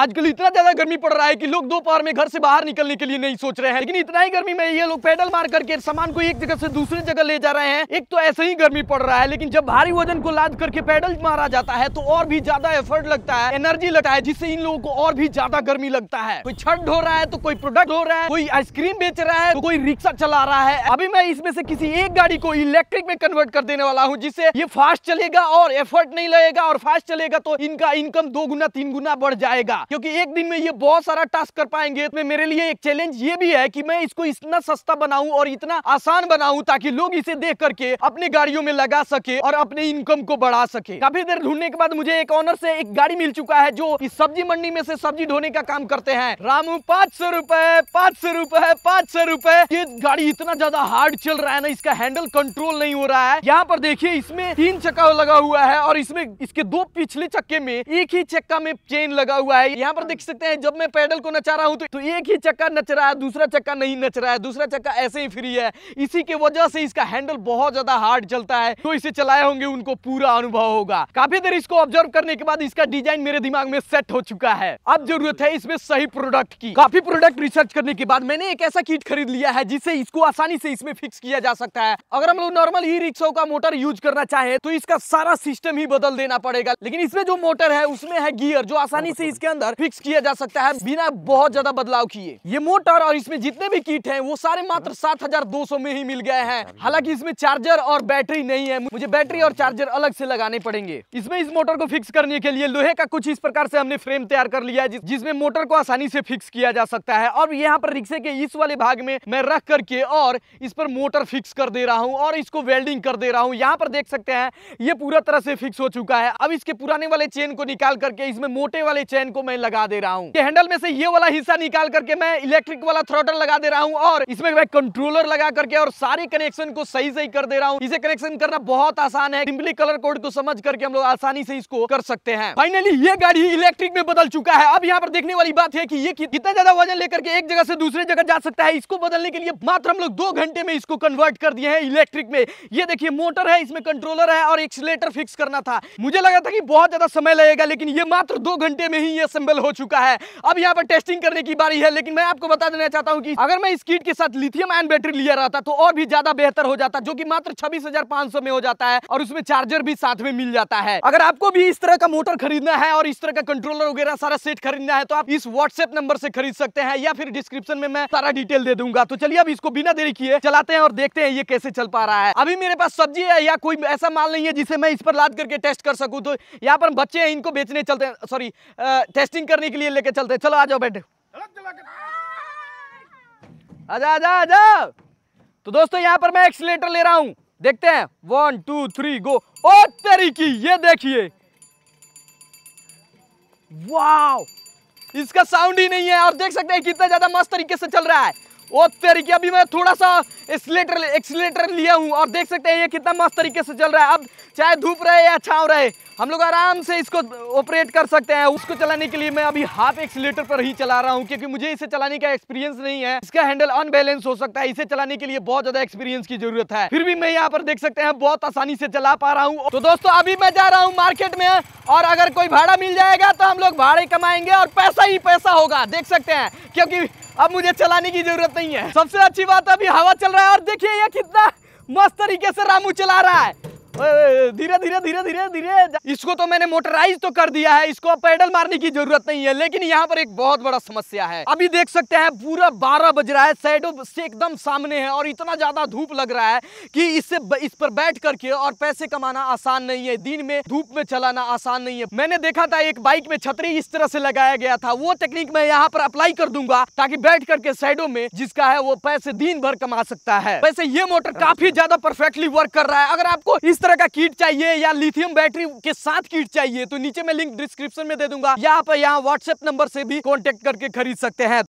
आजकल इतना ज्यादा गर्मी पड़ रहा है कि लोग दोपहर में घर से बाहर निकलने के लिए नहीं सोच रहे हैं लेकिन इतना ही गर्मी में ये लोग पैदल मार करके सामान को एक जगह से दूसरे जगह ले जा रहे हैं एक तो ऐसे ही गर्मी पड़ रहा है लेकिन जब भारी वजन को लाद करके पैदल मारा जाता है तो और भी ज्यादा एफर्ट लगता है एनर्जी लगता है जिससे इन लोगों को और भी ज्यादा गर्मी लगता है कोई छठ ढो रहा है तो कोई प्रोडक्ट हो रहा है कोई आइसक्रीम बेच रहा है तो कोई रिक्शा चला रहा है अभी मैं इसमें से किसी एक गाड़ी को इलेक्ट्रिक में कन्वर्ट कर देने वाला हूँ जिससे ये फास्ट चलेगा और एफर्ट नहीं लगेगा और फास्ट चलेगा तो इनका इनकम दो गुना तीन गुना बढ़ जाएगा हाँ। क्योंकि एक दिन में ये बहुत सारा टास्क कर पाएंगे तो मेरे लिए एक चैलेंज ये भी है कि मैं इसको इतना सस्ता बनाऊं और इतना आसान बनाऊं ताकि लोग इसे देख करके अपने गाड़ियों में लगा सके और अपने इनकम को बढ़ा सके काफी देर ढूंढने के बाद मुझे एक ऑनर से एक गाड़ी मिल चुका है जो इस सब्जी मंडी में से सब्जी ढोने का काम करते हैं रामू पाँच सौ रूपए पाँच सौ रूपए पाँच सौ रूपए ये गाड़ी इतना ज्यादा हार्ड चल रहा है ना इसका हैंडल कंट्रोल नहीं हो रहा है यहाँ पर देखिए इसमें तीन चक्का लगा हुआ है और इसमें इसके दो पिछले चक्के में एक ही चक्का में चेन लगा हुआ है यहाँ पर देख सकते हैं जब मैं पैडल को नचा रहा हूँ तो, तो एक ही चक्का नच रहा है दूसरा चक्का नहीं नच रहा है दूसरा चक्का ऐसे ही फ्री है इसी के वजह से इसका हैंडल बहुत ज्यादा हार्ड चलता है तो इसे चलाए होंगे उनको पूरा अनुभव होगा काफी देर इसको ऑब्जर्व करने के बाद इसका डिजाइन मेरे दिमाग में सेट हो चुका है अब जरूरत है इसमें सही प्रोडक्ट की काफी प्रोडक्ट रिसर्च करने के बाद मैंने एक ऐसा किट खरीद लिया है जिससे इसको आसानी से इसमें फिक्स किया जा सकता है अगर हम लोग नॉर्मल ई रिक्शा का मोटर यूज करना चाहे तो इसका सारा सिस्टम ही बदल देना पड़ेगा लेकिन इसमें जो मोटर है उसमें है गियर जो आसानी से इसके अंदर अंदर फिक्स किया जा सकता है बिना बहुत ज्यादा बदलाव किए ये मोटर और इसमें जितने भी किट है वो सारे मात्र सात हजार दो सौ में ही मिल गए हैं हालांकि इसमें चार्जर और बैटरी नहीं है मुझे बैटरी और चार्जर अलग से लगाने पड़ेंगे इसमें इस मोटर को फिक्स करने के लिए लोहे का कुछ इस प्रकार से हमने फ्रेम तैयार कर लिया है जिसमें मोटर को आसानी से फिक्स किया जा सकता है और यहाँ पर रिक्शे के इस वाले भाग में मैं रख करके और इस पर मोटर फिक्स कर दे रहा हूँ और इसको वेल्डिंग कर दे रहा हूँ यहाँ पर देख सकते हैं ये पूरा तरह से फिक्स हो चुका है अब इसके पुराने वाले चेन को निकाल करके इसमें मोटे वाले चेन को मैं मैं लगा दे रहा हूँ हैंडल में से ये वाला हिस्सा निकाल करके मैं इलेक्ट्रिक वाला थ्रोटर लगा दे रहा हूँ और इसमें मैं कंट्रोलर लगा करके और सारे कनेक्शन को सही सही कर दे रहा हूँ इसे कनेक्शन करना बहुत आसान है सिंपली कलर कोड को समझ करके हम लोग आसानी से इसको कर सकते हैं फाइनली ये गाड़ी इलेक्ट्रिक में बदल चुका है अब यहाँ पर देखने वाली बात है की ये कितना ज्यादा वजन लेकर के एक जगह से दूसरे जगह जा सकता है इसको बदलने के लिए मात्र हम लोग दो घंटे में इसको कन्वर्ट कर दिए है इलेक्ट्रिक में ये देखिए मोटर है इसमें कंट्रोलर है और एक्सीटर फिक्स करना था मुझे लगा था कि बहुत ज्यादा समय लगेगा लेकिन ये मात्र दो घंटे में ही ये असेंबल हो चुका है अब यहाँ पर टेस्टिंग करने की बारी है लेकिन मैं आपको बता देना चाहता हूँ कि अगर मैं इस किट के साथ लिथियम आयन बैटरी लिया रहता तो और भी ज्यादा बेहतर हो जाता जो की मात्र छब्बीस में हो जाता है और उसमें चार्जर भी साथ में मिल जाता है अगर आपको भी इस तरह का मोटर खरीदना है और इस तरह का कंट्रोलर वगैरह सारा सेट खरीदना है तो आप इस व्हाट्सएप नंबर से खरीद सकते हैं या फिर डिस्क्रिप्शन में मैं सारा डिटेल दे दूंगा तो चलिए अब इसको बिना देरी किए चलाते हैं और देखते हैं ये कैसे चल पा रहा है अभी मेरे पास सब्जी है या कोई ऐसा माल नहीं है जिसे मैं इस पर लाद करके टेस्ट कर सकूं तो यहाँ पर बच्चे हैं इनको बेचने चलते हैं सॉरी टेस्ट टेस्टिंग करने के लिए लेके चलते चलो आ जाओ बैठे आजा आजा आजा तो दोस्तों यहाँ पर मैं एक्सीटर ले रहा हूँ देखते हैं वन टू थ्री गो ओ तेरी की ये देखिए वाह इसका साउंड ही नहीं है आप देख सकते हैं कितना ज्यादा मस्त तरीके से चल रहा है और तरीके अभी मैं थोड़ा सा एक्सलेटर एक्सलेटर लिया हूँ और देख सकते हैं ये कितना मस्त तरीके से चल रहा है अब चाहे धूप रहे या छाव रहे हम लोग आराम से इसको ऑपरेट कर सकते हैं उसको चलाने के लिए मैं अभी हाफ एक्सीटर पर ही चला रहा हूँ क्योंकि मुझे इसे चलाने का एक्सपीरियंस नहीं है इसका हैंडल अनबैलेंस हो सकता है इसे चलाने के लिए बहुत ज्यादा एक्सपीरियंस की जरूरत है फिर भी मैं यहाँ पर देख सकते हैं बहुत आसानी से चला पा रहा हूँ तो दोस्तों अभी मैं जा रहा हूँ मार्केट में और अगर कोई भाड़ा मिल जाएगा तो हम लोग भाड़े कमाएंगे और पैसा ही पैसा होगा देख सकते हैं क्योंकि अब मुझे चलाने की जरूरत नहीं है सबसे अच्छी बात अभी हवा चल रहा है और देखिए ये कितना मस्त तरीके से रामू चला रहा है धीरे धीरे धीरे धीरे धीरे इसको तो मैंने मोटराइज तो कर दिया है इसको पैडल मारने की जरूरत नहीं है लेकिन यहाँ पर एक बहुत बड़ा समस्या है अभी देख सकते हैं पूरा बारह बज रहा है साइडो से एकदम सामने है और इतना ज्यादा धूप लग रहा है कि इससे इस पर बैठ करके और पैसे कमाना आसान नहीं है दिन में धूप में चलाना आसान नहीं है मैंने देखा था एक बाइक में छतरी इस तरह से लगाया गया था वो टेक्निक मैं यहाँ पर अप्लाई कर दूंगा ताकि बैठ करके साइडो में जिसका है वो पैसे दिन भर कमा सकता है वैसे ये मोटर काफी ज्यादा परफेक्टली वर्क कर रहा है अगर आपको इस तरह का किट चाहिए या लिथियम बैटरी के साथ किट चाहिए तो नीचे मैं लिंक डिस्क्रिप्शन में दे दूंगा या आप यहाँ व्हाट्सएप नंबर से भी कॉन्टेक्ट करके खरीद सकते हैं